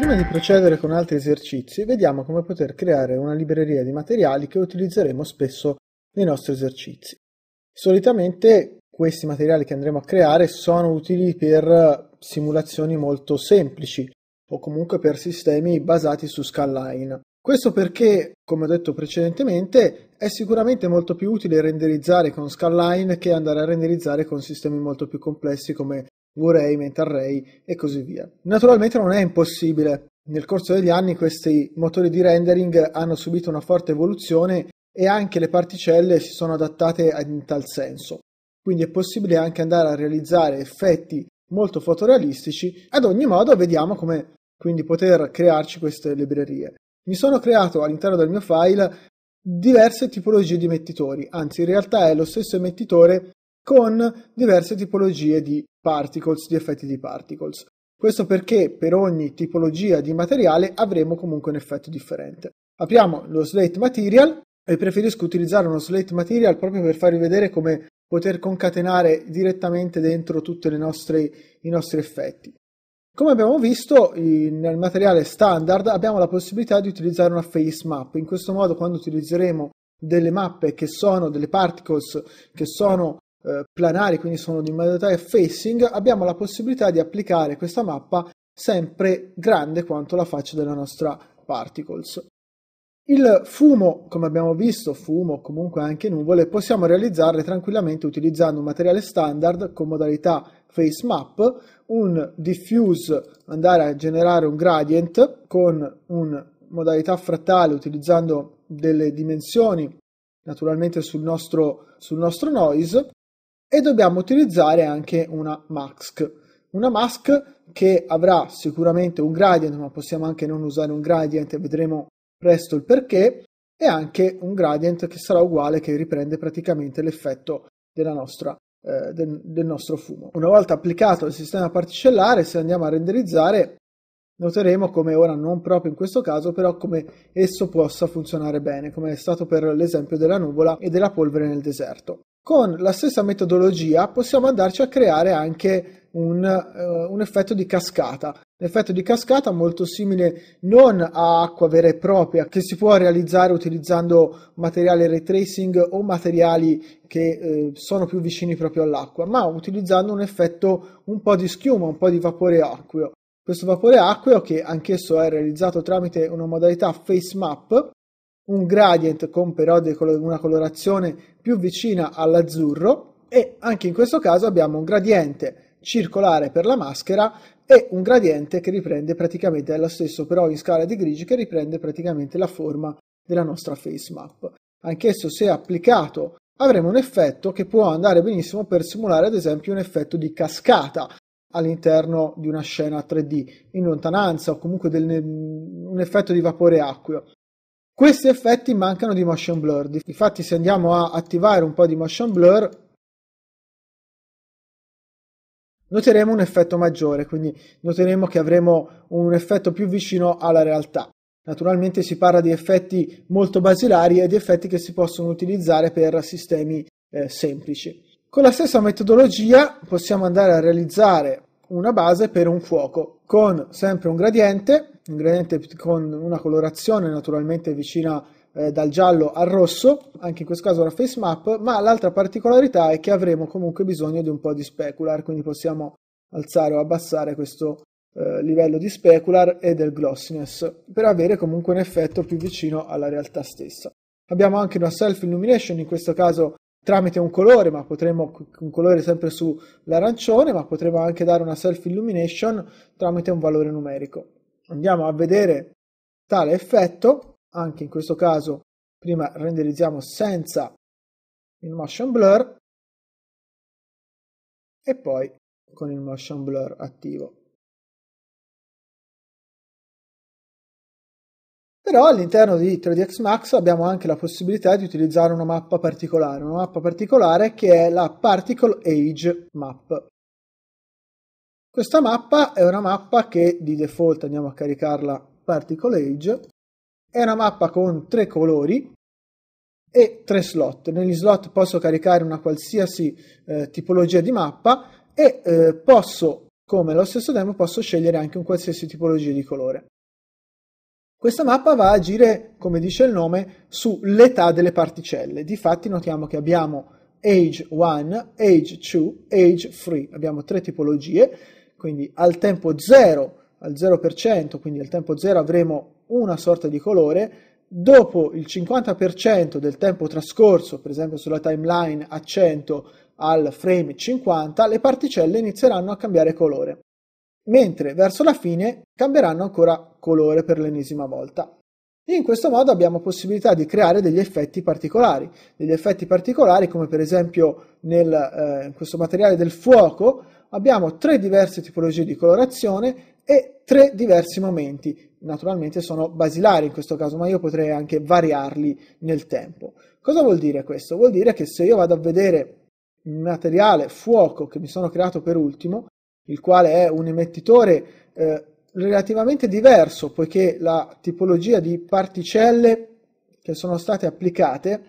Prima di procedere con altri esercizi, vediamo come poter creare una libreria di materiali che utilizzeremo spesso nei nostri esercizi. Solitamente questi materiali che andremo a creare sono utili per simulazioni molto semplici o comunque per sistemi basati su scanline. Questo perché, come ho detto precedentemente, è sicuramente molto più utile renderizzare con scanline che andare a renderizzare con sistemi molto più complessi come Warei, Mental Ray e così via. Naturalmente non è impossibile. Nel corso degli anni questi motori di rendering hanno subito una forte evoluzione e anche le particelle si sono adattate in tal senso. Quindi è possibile anche andare a realizzare effetti molto fotorealistici. Ad ogni modo, vediamo come quindi poter crearci queste librerie. Mi sono creato all'interno del mio file diverse tipologie di emettitori, anzi in realtà è lo stesso emettitore con diverse tipologie di particles, di effetti di particles. Questo perché per ogni tipologia di materiale avremo comunque un effetto differente. Apriamo lo slate material e preferisco utilizzare uno slate material proprio per farvi vedere come poter concatenare direttamente dentro tutti i nostri effetti. Come abbiamo visto nel materiale standard abbiamo la possibilità di utilizzare una face map, in questo modo quando utilizzeremo delle mappe che sono delle particles che sono eh, planari, quindi sono di modalità facing, abbiamo la possibilità di applicare questa mappa sempre grande quanto la faccia della nostra particles. Il fumo, come abbiamo visto, fumo o comunque anche nuvole, possiamo realizzarle tranquillamente utilizzando un materiale standard con modalità face map, un diffuse, andare a generare un gradient con una modalità frattale utilizzando delle dimensioni naturalmente sul nostro, sul nostro noise e dobbiamo utilizzare anche una mask. Una mask che avrà sicuramente un gradient, ma possiamo anche non usare un gradient, vedremo presto il perché, e anche un gradient che sarà uguale, che riprende praticamente l'effetto nostra, eh, del, del nostro fumo. Una volta applicato il sistema particellare, se andiamo a renderizzare, noteremo come ora non proprio in questo caso, però come esso possa funzionare bene, come è stato per l'esempio della nuvola e della polvere nel deserto. Con la stessa metodologia possiamo andarci a creare anche un, uh, un effetto di cascata. L'effetto di cascata molto simile non a acqua vera e propria che si può realizzare utilizzando materiale retracing o materiali che eh, sono più vicini proprio all'acqua, ma utilizzando un effetto un po' di schiuma, un po' di vapore acqueo. Questo vapore acqueo, che anch'esso è realizzato tramite una modalità face map, un gradient con però una colorazione più vicina all'azzurro e anche in questo caso abbiamo un gradiente circolare per la maschera e un gradiente che riprende praticamente, è lo stesso però in scala di grigi, che riprende praticamente la forma della nostra face map. Anch'esso se applicato avremo un effetto che può andare benissimo per simulare ad esempio un effetto di cascata all'interno di una scena 3D in lontananza o comunque del, un effetto di vapore acqueo. Questi effetti mancano di motion blur, infatti se andiamo a attivare un po' di motion blur noteremo un effetto maggiore, quindi noteremo che avremo un effetto più vicino alla realtà. Naturalmente si parla di effetti molto basilari e di effetti che si possono utilizzare per sistemi eh, semplici. Con la stessa metodologia possiamo andare a realizzare una base per un fuoco con sempre un gradiente, un gradiente con una colorazione naturalmente vicina eh, dal giallo al rosso, anche in questo caso la face map, ma l'altra particolarità è che avremo comunque bisogno di un po' di specular, quindi possiamo alzare o abbassare questo eh, livello di specular e del glossiness per avere comunque un effetto più vicino alla realtà stessa. Abbiamo anche una self illumination, in questo caso tramite un colore, ma potremmo un colore sempre sull'arancione, ma potremmo anche dare una self illumination tramite un valore numerico. Andiamo a vedere tale effetto, anche in questo caso prima renderizziamo senza il motion blur e poi con il motion blur attivo. Però all'interno di 3 dx Max abbiamo anche la possibilità di utilizzare una mappa particolare, una mappa particolare che è la Particle Age Map. Questa mappa è una mappa che di default andiamo a caricarla Particle Age, è una mappa con tre colori e tre slot. Negli slot posso caricare una qualsiasi eh, tipologia di mappa e eh, posso, come lo stesso demo, posso scegliere anche un qualsiasi tipologia di colore. Questa mappa va a agire, come dice il nome, sull'età delle particelle. Difatti notiamo che abbiamo age 1, age 2, age 3. Abbiamo tre tipologie, quindi al tempo 0, al 0%, quindi al tempo 0 avremo una sorta di colore, dopo il 50% del tempo trascorso, per esempio sulla timeline a 100 al frame 50, le particelle inizieranno a cambiare colore mentre verso la fine cambieranno ancora colore per l'ennesima volta. In questo modo abbiamo possibilità di creare degli effetti particolari, degli effetti particolari come per esempio nel, eh, in questo materiale del fuoco abbiamo tre diverse tipologie di colorazione e tre diversi momenti. Naturalmente sono basilari in questo caso, ma io potrei anche variarli nel tempo. Cosa vuol dire questo? Vuol dire che se io vado a vedere il materiale fuoco che mi sono creato per ultimo, il quale è un emettitore eh, relativamente diverso, poiché la tipologia di particelle che sono state applicate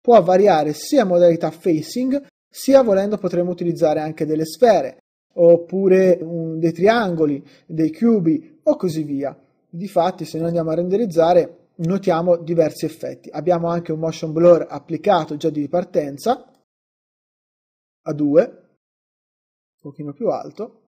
può variare sia in modalità facing, sia volendo potremmo utilizzare anche delle sfere, oppure un, dei triangoli, dei cubi o così via. Difatti, se noi andiamo a renderizzare, notiamo diversi effetti. Abbiamo anche un motion blur applicato già di partenza a 2 pochino più alto.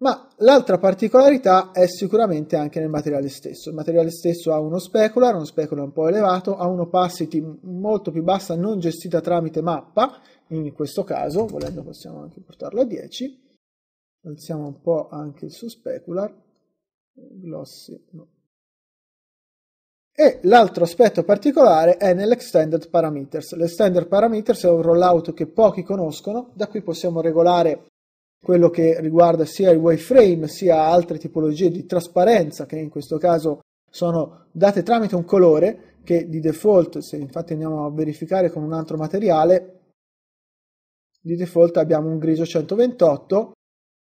Ma l'altra particolarità è sicuramente anche nel materiale stesso. Il materiale stesso ha uno specular, uno specular un po' elevato, ha un'opacity molto più bassa non gestita tramite mappa, in questo caso, volendo possiamo anche portarlo a 10. Alziamo un po' anche il suo specular, glossy, no, e l'altro aspetto particolare è nell'Extended Parameters. L'Extended Parameters è un rollout che pochi conoscono, da qui possiamo regolare quello che riguarda sia il wireframe sia altre tipologie di trasparenza, che in questo caso sono date tramite un colore che di default, se infatti andiamo a verificare con un altro materiale, di default abbiamo un grigio 128,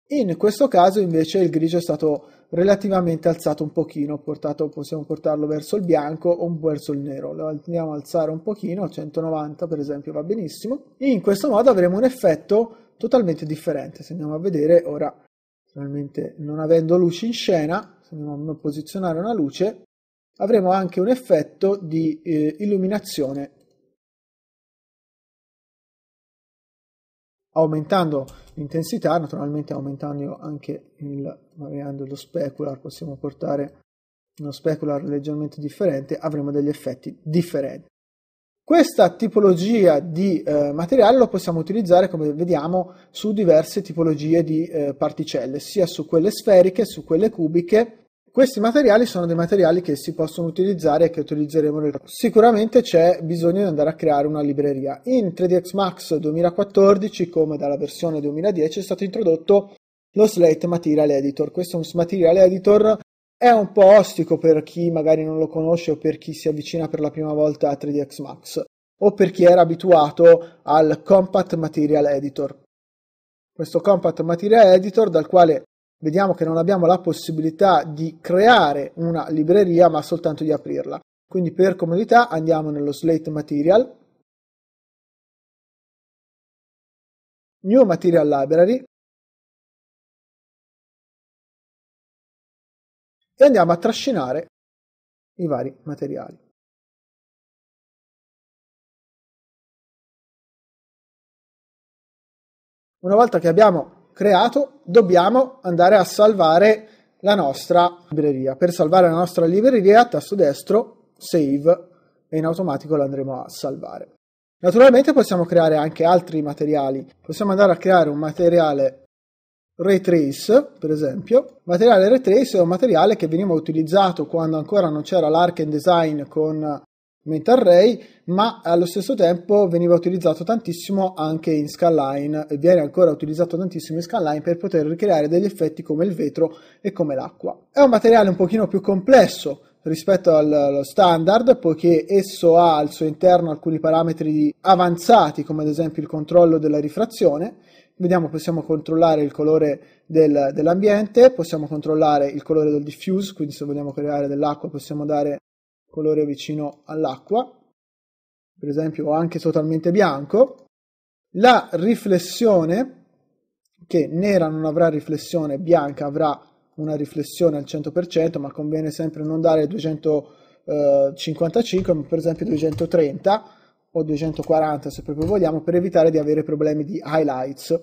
in questo caso invece il grigio è stato relativamente alzato un pochino, portato, possiamo portarlo verso il bianco o verso il nero, lo andiamo a alzare un pochino, 190 per esempio va benissimo, e in questo modo avremo un effetto totalmente differente, se andiamo a vedere ora, naturalmente non avendo luci in scena, se andiamo a posizionare una luce, avremo anche un effetto di eh, illuminazione aumentando l'intensità, naturalmente aumentando anche il variando lo specular possiamo portare uno specular leggermente differente, avremo degli effetti differenti. Questa tipologia di eh, materiale lo possiamo utilizzare, come vediamo, su diverse tipologie di eh, particelle, sia su quelle sferiche, su quelle cubiche, questi materiali sono dei materiali che si possono utilizzare e che utilizzeremo nel Sicuramente c'è bisogno di andare a creare una libreria. In 3 dx Max 2014, come dalla versione 2010, è stato introdotto lo Slate Material Editor. Questo Material Editor è un po' ostico per chi magari non lo conosce o per chi si avvicina per la prima volta a 3 dx Max o per chi era abituato al Compact Material Editor. Questo Compact Material Editor dal quale Vediamo che non abbiamo la possibilità di creare una libreria ma soltanto di aprirla. Quindi per comodità andiamo nello Slate Material, New Material Library e andiamo a trascinare i vari materiali. Una volta che abbiamo creato, dobbiamo andare a salvare la nostra libreria. Per salvare la nostra libreria, tasto destro, save, e in automatico l'andremo a salvare. Naturalmente possiamo creare anche altri materiali. Possiamo andare a creare un materiale Trace, per esempio. Materiale Retrace è un materiale che veniva utilizzato quando ancora non c'era l'Arc and Design con Metal Ray, ma allo stesso tempo veniva utilizzato tantissimo anche in scanline e viene ancora utilizzato tantissimo in scanline per poter ricreare degli effetti come il vetro e come l'acqua. È un materiale un pochino più complesso rispetto allo standard, poiché esso ha al suo interno alcuni parametri avanzati, come ad esempio il controllo della rifrazione. Vediamo, possiamo controllare il colore del, dell'ambiente, possiamo controllare il colore del diffuse, quindi se vogliamo creare dell'acqua possiamo dare colore vicino all'acqua, per esempio o anche totalmente bianco, la riflessione, che nera non avrà riflessione, bianca avrà una riflessione al 100%, ma conviene sempre non dare 255, eh, ma per esempio 230 o 240 se proprio vogliamo, per evitare di avere problemi di highlights.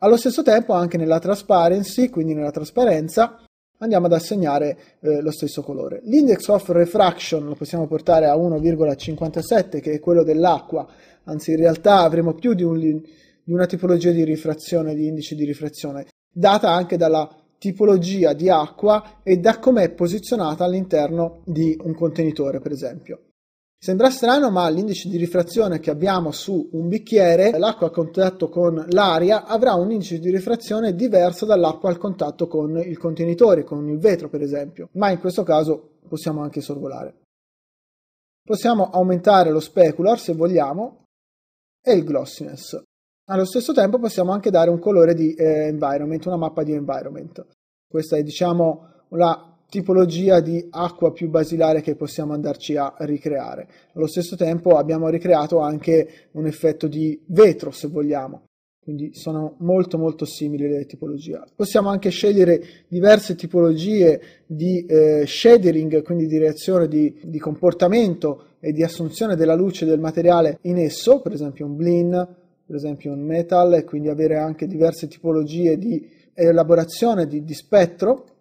Allo stesso tempo anche nella transparency, quindi nella trasparenza, andiamo ad assegnare eh, lo stesso colore. L'index of refraction lo possiamo portare a 1,57 che è quello dell'acqua, anzi in realtà avremo più di, un, di una tipologia di rifrazione, di indice di rifrazione, data anche dalla tipologia di acqua e da com'è posizionata all'interno di un contenitore, per esempio. Sembra strano, ma l'indice di rifrazione che abbiamo su un bicchiere, l'acqua a contatto con l'aria avrà un indice di rifrazione diverso dall'acqua al contatto con il contenitore, con il vetro per esempio, ma in questo caso possiamo anche sorvolare. Possiamo aumentare lo specular se vogliamo e il glossiness. Allo stesso tempo possiamo anche dare un colore di eh, environment, una mappa di environment. Questa è diciamo la tipologia di acqua più basilare che possiamo andarci a ricreare. Allo stesso tempo abbiamo ricreato anche un effetto di vetro, se vogliamo. Quindi sono molto molto simili le tipologie. Possiamo anche scegliere diverse tipologie di eh, shadering, quindi di reazione di, di comportamento e di assunzione della luce del materiale in esso, per esempio un blin, per esempio un metal, e quindi avere anche diverse tipologie di elaborazione di, di spettro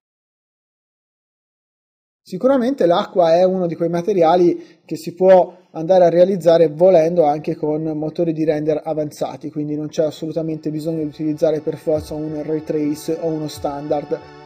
Sicuramente l'acqua è uno di quei materiali che si può andare a realizzare volendo anche con motori di render avanzati, quindi non c'è assolutamente bisogno di utilizzare per forza un ray trace o uno standard.